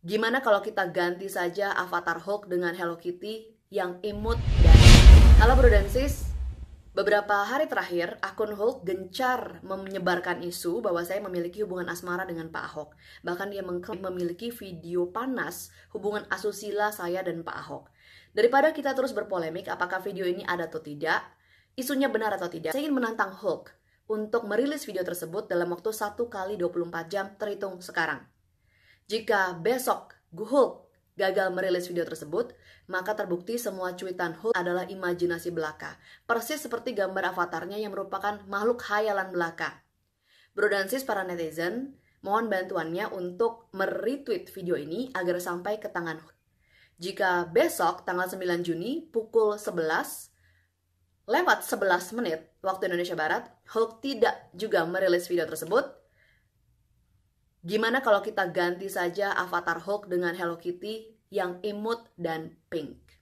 Gimana kalau kita ganti saja avatar Hulk dengan Hello Kitty yang imut dan Halo Bro dan Sis, beberapa hari terakhir akun Hulk gencar menyebarkan isu bahwa saya memiliki hubungan asmara dengan Pak Ahok. Bahkan dia mengklaim memiliki video panas hubungan asusila saya dan Pak Ahok. Daripada kita terus berpolemik apakah video ini ada atau tidak, isunya benar atau tidak, saya ingin menantang Hulk untuk merilis video tersebut dalam waktu 1 kali 24 jam terhitung sekarang. Jika besok Hulk gagal merilis video tersebut, maka terbukti semua cuitan Hulk adalah imajinasi belaka, persis seperti gambar avatarnya yang merupakan makhluk khayalan belaka. Bro dan sis para netizen, mohon bantuannya untuk meretweet video ini agar sampai ke tangan Hulk. Jika besok tanggal 9 Juni pukul 11 lewat 11 menit waktu Indonesia Barat, Hulk tidak juga merilis video tersebut, Gimana kalau kita ganti saja avatar Hulk dengan Hello Kitty yang imut dan pink?